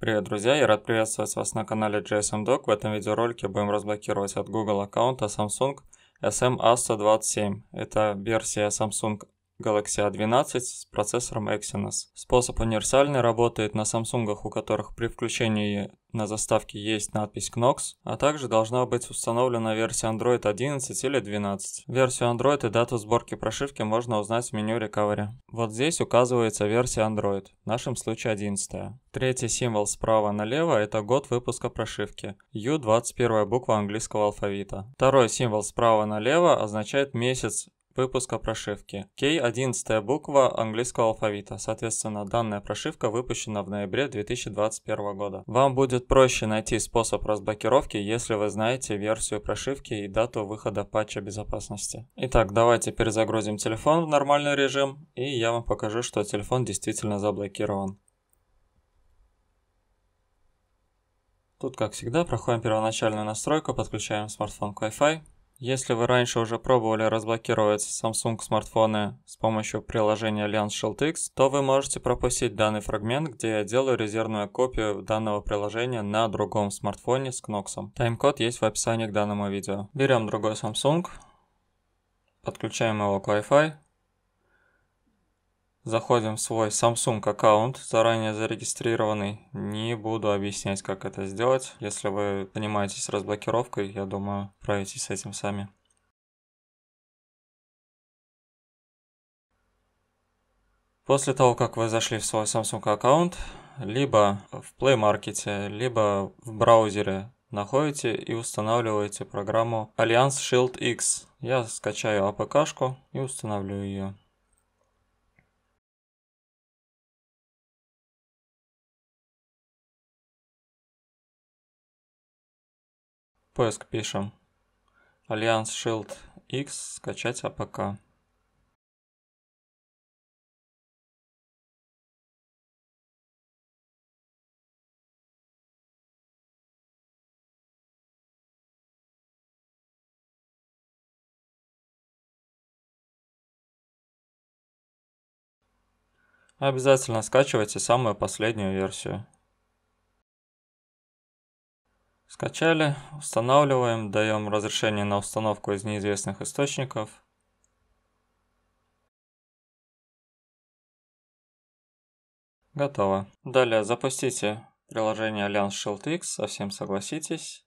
Привет, друзья! Я рад приветствовать вас на канале JSM Doc. В этом видеоролике будем разблокировать от Google аккаунта Samsung SM A127. Это версия Samsung Galaxy A12 с процессором Exynos. Способ универсальный, работает на Samsung, у которых при включении на заставке есть надпись Knox, а также должна быть установлена версия Android 11 или 12. Версию Android и дату сборки прошивки можно узнать в меню Recovery. Вот здесь указывается версия Android, в нашем случае 11. Третий символ справа налево – это год выпуска прошивки, U – 21 буква английского алфавита. Второй символ справа налево означает месяц выпуска прошивки. Кей – 11 буква английского алфавита. Соответственно, данная прошивка выпущена в ноябре 2021 года. Вам будет проще найти способ разблокировки, если вы знаете версию прошивки и дату выхода патча безопасности. Итак, давайте перезагрузим телефон в нормальный режим, и я вам покажу, что телефон действительно заблокирован. Тут, как всегда, проходим первоначальную настройку, подключаем смартфон к Wi-Fi. Если вы раньше уже пробовали разблокировать Samsung смартфоны с помощью приложения Lens Shield X, то вы можете пропустить данный фрагмент, где я делаю резервную копию данного приложения на другом смартфоне с Knox. Тайм-код есть в описании к данному видео. Берем другой Samsung, подключаем его к Wi-Fi, Заходим в свой Samsung аккаунт, заранее зарегистрированный. Не буду объяснять, как это сделать. Если вы занимаетесь разблокировкой, я думаю, справитесь с этим сами. После того, как вы зашли в свой Samsung аккаунт, либо в Play Market, либо в браузере находите и устанавливаете программу Alliance Shield X. Я скачаю апк-шку и установлю ее. Поиск пишем. Альянс Shield X скачать АПК. Обязательно скачивайте самую последнюю версию. Скачали, устанавливаем, даем разрешение на установку из неизвестных источников. Готово. Далее запустите приложение Alliance Shield X, совсем согласитесь.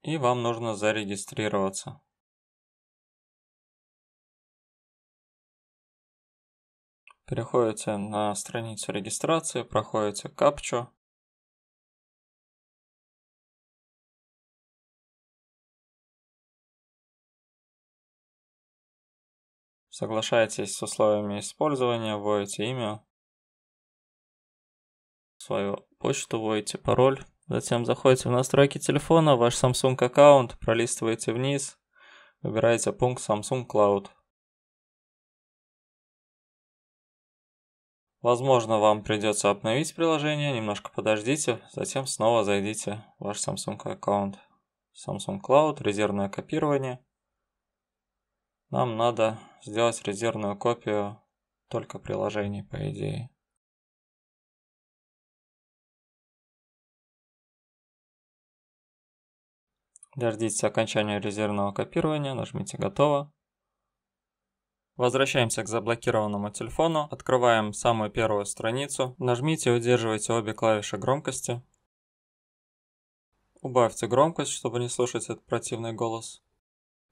И вам нужно зарегистрироваться. Переходите на страницу регистрации, проходите капчу. Соглашаетесь с условиями использования, вводите имя, свою почту, вводите пароль. Затем заходите в настройки телефона, ваш Samsung аккаунт, пролистываете вниз, выбираете пункт Samsung Cloud. Возможно, вам придется обновить приложение, немножко подождите, затем снова зайдите в ваш Samsung аккаунт. Samsung Cloud, резервное копирование. Нам надо сделать резервную копию только приложений, по идее. Дождитесь окончания резервного копирования, нажмите «Готово». Возвращаемся к заблокированному телефону, открываем самую первую страницу, нажмите и удерживайте обе клавиши громкости. Убавьте громкость, чтобы не слушать этот противный голос.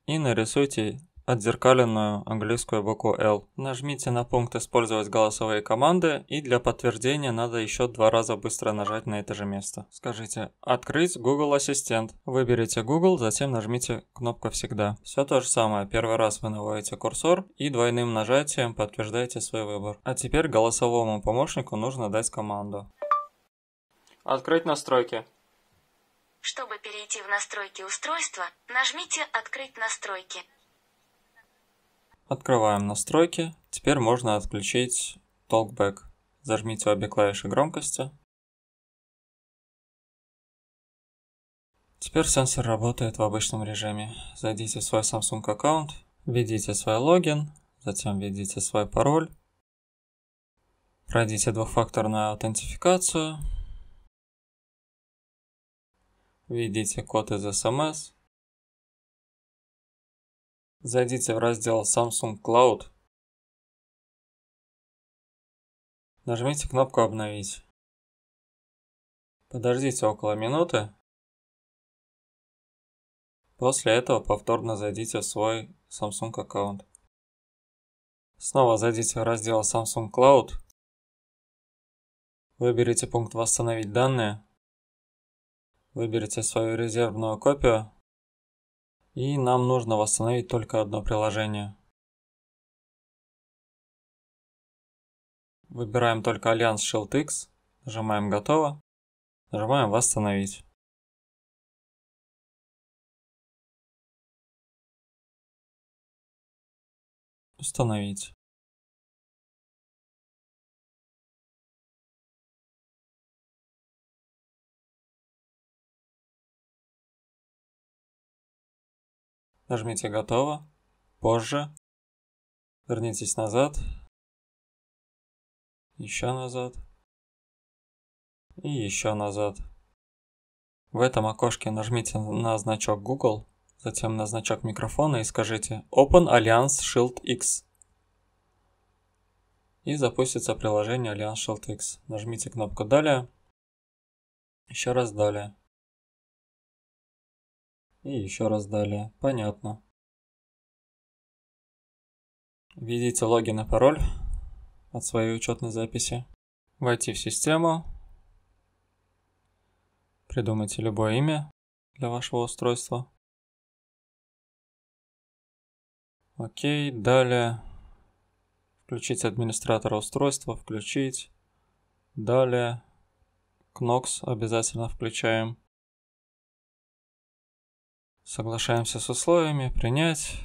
И нарисуйте отзеркаленную английскую букву L. Нажмите на пункт «Использовать голосовые команды» и для подтверждения надо еще два раза быстро нажать на это же место. Скажите «Открыть Google Ассистент». Выберите Google, затем нажмите кнопку «Всегда». Все то же самое. Первый раз вы наводите курсор и двойным нажатием подтверждаете свой выбор. А теперь голосовому помощнику нужно дать команду. Открыть настройки. Чтобы перейти в настройки устройства, нажмите «Открыть настройки». Открываем настройки. Теперь можно отключить Talkback. Зажмите обе клавиши громкости. Теперь сенсор работает в обычном режиме. Зайдите в свой Samsung аккаунт, введите свой логин, затем введите свой пароль. Пройдите двухфакторную аутентификацию. Введите код из SMS. Зайдите в раздел Samsung Cloud. Нажмите кнопку «Обновить». Подождите около минуты. После этого повторно зайдите в свой Samsung аккаунт. Снова зайдите в раздел Samsung Cloud. Выберите пункт «Восстановить данные». Выберите свою резервную копию и нам нужно восстановить только одно приложение. Выбираем только Альянс Shield X, нажимаем «Готово», нажимаем «Восстановить». Установить. Нажмите «Готово», «Позже», вернитесь назад, еще назад и еще назад. В этом окошке нажмите на значок Google, затем на значок микрофона и скажите Open Alliance Shield X. И запустится приложение Alliance Shield X. Нажмите кнопку «Далее», еще раз «Далее». И еще раз далее. Понятно. Введите логин и пароль от своей учетной записи. Войти в систему. Придумайте любое имя для вашего устройства. Окей, далее. Включить администратора устройства, включить. Далее. Knox обязательно включаем. Соглашаемся с условиями, принять.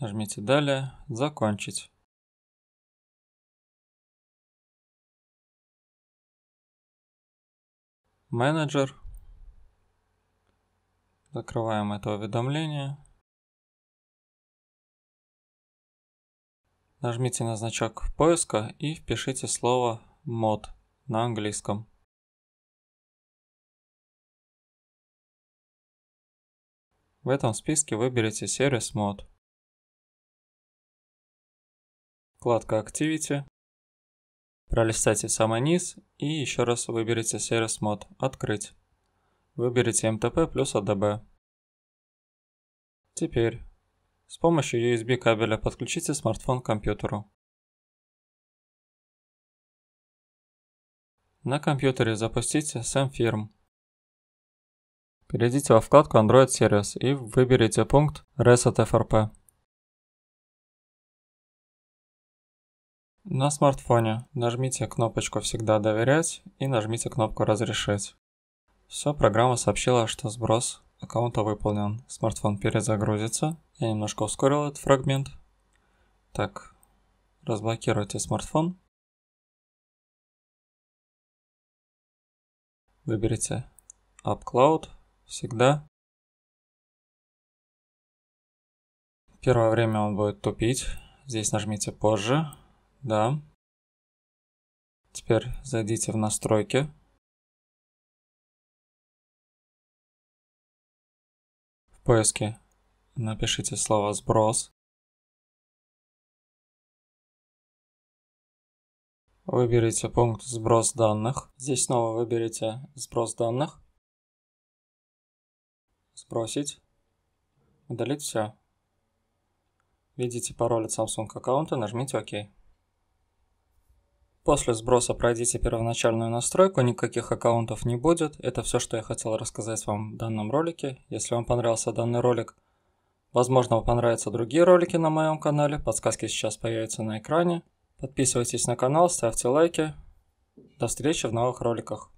Нажмите «Далее», «Закончить». менеджер. Закрываем это уведомление. Нажмите на значок поиска и впишите слово мод на английском В этом списке выберите сервис мод. Вкладка Activity. Пролистайте самый низ и еще раз выберите сервис мод «Открыть». Выберите MTP плюс ADB. Теперь с помощью USB кабеля подключите смартфон к компьютеру. На компьютере запустите SamFirm. Перейдите во вкладку Android Service и выберите пункт Reset FRP. На смартфоне нажмите кнопочку «Всегда доверять» и нажмите кнопку «Разрешить». Все, программа сообщила, что сброс аккаунта выполнен. Смартфон перезагрузится. Я немножко ускорил этот фрагмент. Так, разблокируйте смартфон. Выберите AppCloud всегда. Первое время он будет тупить. Здесь нажмите позже. Да. Теперь зайдите в настройки. В поиске напишите слово сброс. Выберите пункт «Сброс данных». Здесь снова выберите «Сброс данных». «Сбросить». Удалить все. Введите пароль от Samsung аккаунта, нажмите «Ок». После сброса пройдите первоначальную настройку, никаких аккаунтов не будет. Это все, что я хотел рассказать вам в данном ролике. Если вам понравился данный ролик, возможно, вам понравятся другие ролики на моем канале. Подсказки сейчас появятся на экране. Подписывайтесь на канал, ставьте лайки. До встречи в новых роликах.